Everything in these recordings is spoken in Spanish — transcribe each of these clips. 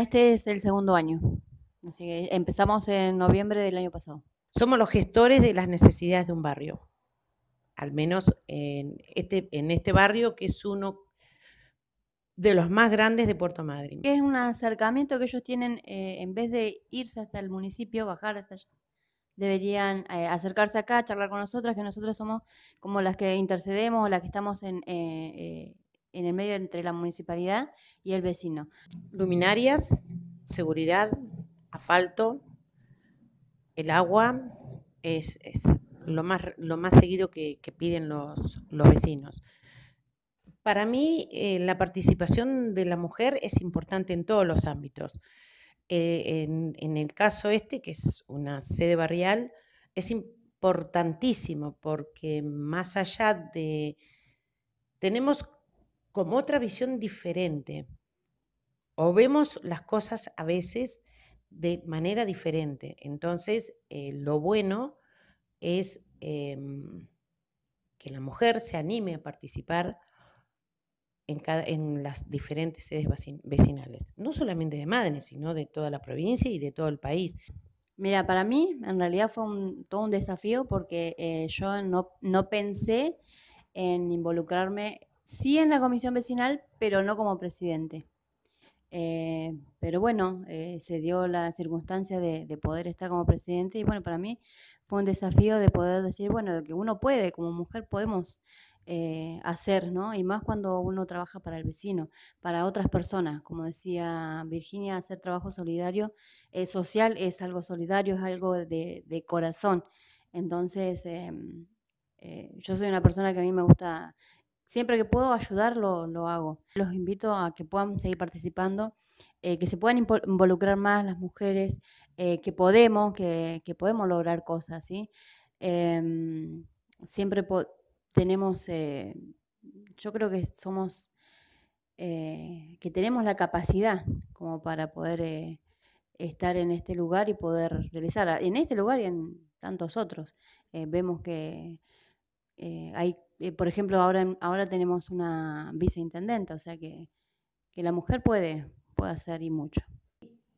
Este es el segundo año, así que empezamos en noviembre del año pasado. Somos los gestores de las necesidades de un barrio, al menos en este, en este barrio que es uno de los más grandes de Puerto Madryn. Es un acercamiento que ellos tienen, eh, en vez de irse hasta el municipio, bajar hasta allá, deberían eh, acercarse acá, charlar con nosotros, que nosotros somos como las que intercedemos las que estamos en, eh, en el medio entre la municipalidad y el vecino. Luminarias, seguridad, asfalto, el agua es, lo, más, lo más seguido que, piden los, los vecinos. Para mí, eh, la participación de la mujer es importante en todos los ámbitos. Eh, en, en, el caso este, que es una sede barrial, es importantísimo porque más allá de... Tenemos como otra visión diferente. O vemos las cosas a veces de manera diferente. Entonces, eh, lo bueno es em, que la mujer se anime a participar en, cada, en las diferentes sedes vecinales, no solamente de Madres, sino de toda la provincia y de todo el país. Mira, para mí en realidad fue todo un desafío porque eh, yo no, no, pensé en involucrarme sí en la comisión vecinal, pero no como presidente. Eh, pero bueno, eh, se dio la circunstancia de, poder estar como presidente y bueno, para mí fue un desafío de poder decir, bueno, que uno puede, como mujer podemos eh, hacer, ¿no? Y más cuando uno trabaja para el vecino, para otras personas. Como decía Virginia, hacer trabajo solidario, social es algo solidario, es algo de, de corazón. Entonces, em, yo soy una persona que a mí me gusta siempre que puedo ayudarlo, lo, hago. Los invito a que puedan seguir participando, eh, que se puedan involucrar más las mujeres, eh, que podemos, que, podemos lograr cosas, ¿sí? Em, siempre tenemos, eh, yo creo que somos, que tenemos la capacidad como para poder estar en este lugar y poder realizar, en este lugar y en tantos otros. vemos que hay eh, por ejemplo, ahora, ahora tenemos una viceintendente, o sea que, la mujer puede, puede hacer y mucho.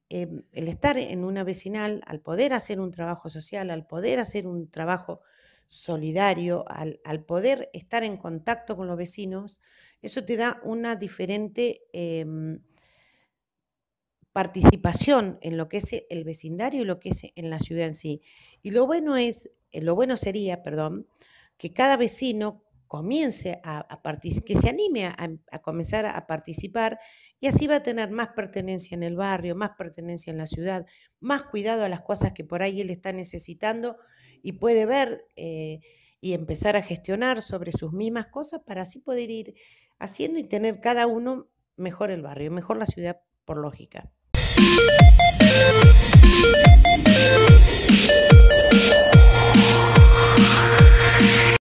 Em, el estar en una vecinal, al poder hacer un trabajo social, al poder hacer un trabajo solidario, al, poder estar en contacto con los vecinos, eso te da una diferente em, participación en lo que es el vecindario y lo que es en la ciudad en sí. Y lo bueno es, eh, lo bueno sería, perdón, que cada vecino comience a, que se anime a, comenzar a participar y así va a tener más pertenencia en el barrio, más pertenencia en la ciudad, más cuidado a las cosas que por ahí él está necesitando y puede ver eh, y empezar a gestionar sobre sus mismas cosas para así poder ir haciendo y tener cada uno mejor el barrio, mejor la ciudad por lógica.